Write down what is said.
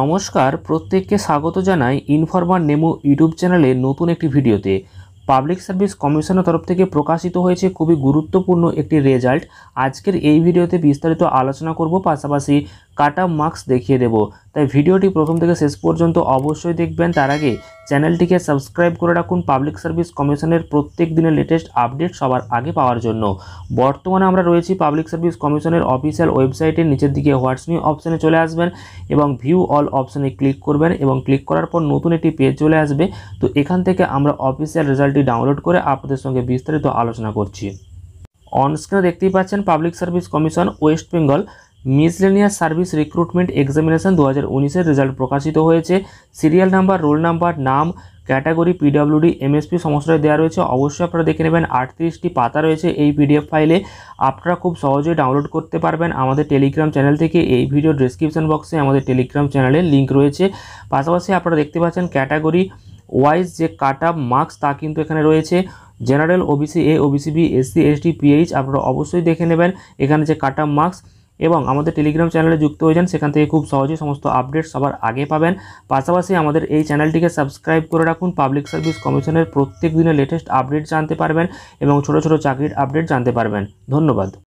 নমস্কার প্রত্যেককে স্বাগত জানাই ইনফরমার নেমো ইউটিউব চ্যানেলে নতুন একটি ভিডিওতে পাবলিক সার্ভিস কমিশনের তরফ থেকে প্রকাশিত হয়েছে খুবই গুরুত্বপূর্ণ একটি রেজাল্ট আজকের এই ভিডিওতে বিস্তারিত আলোচনা করব পাশাপাশি কাটা মার্কস দেখিয়ে দেব তাই ভিডিওটি প্রথম থেকে শেষ পর্যন্ত অবশ্যই দেখবেন তার আগে চ্যানেলটিকে সাবস্ক্রাইব করে রাখুন পাবলিক সার্ভিস কমিশনের প্রত্যেক দিনের লেটেস্ট আপডেট সবার আগে পাওয়ার জন্য বর্তমানে আমরা রয়েছি পাবলিক সার্ভিস কমিশনের অফিসিয়াল ওয়েবসাইটের নিচের দিকে হোয়াটসঅ্যাপ অপশানে চলে আসবেন এবং ভিউ অল অপশানে ক্লিক করবেন এবং ক্লিক করার পর নতুন একটি পেজ চলে আসবে তো এখান থেকে আমরা অফিসিয়াল রেজাল্টটি ডাউনলোড করে আপনাদের সঙ্গে বিস্তারিত আলোচনা করছি অনস্ক্রিনে দেখতেই পাচ্ছেন public service commission West Bengal miscellaneous service recruitment examination দু হাজার রেজাল্ট প্রকাশিত হয়েছে সিরিয়াল নাম্বার রোল নাম্বার নাম ক্যাটাগরি পিডাব্লিউডি এমএসপি সমস্যায় দেওয়া রয়েছে অবশ্যই আপনারা দেখে নেবেন আটত্রিশটি পাতা রয়েছে এই পিডিএফ ফাইলে আপনারা খুব সহজেই ডাউনলোড করতে পারবেন আমাদের টেলিগ্রাম চ্যানেল থেকে এই ভিডিও ডিসক্রিপশন বক্সে আমাদের টেলিগ্রাম চ্যানেলের লিঙ্ক রয়েছে পাশাপাশি আপনারা দেখতে পাচ্ছেন ক্যাটাগরি ওয়াইজ যে কাট আপ মার্কস তা কিন্তু এখানে রয়েছে general OBC A OBC B SC ST PH আপনারা অবশ্যই দেখে নেবেন এখানে যে কাট আপ মার্কস এবং আমাদের টেলিগ্রাম চ্যানেলে যুক্ত হয়ে যান সেখান থেকে খুব সহজে সমস্ত আপডেট সবার আগে পাবেন পাশাপাশি আমাদের এই চ্যানেলটিকে সাবস্ক্রাইব করে রাখুন পাবলিক সার্ভিস কমিশনের প্রত্যেক দিনের লেটেস্ট আপডেট জানতে পারবেন এবং ছোট ছোট চাকরির আপডেট জানতে পারবেন ধন্যবাদ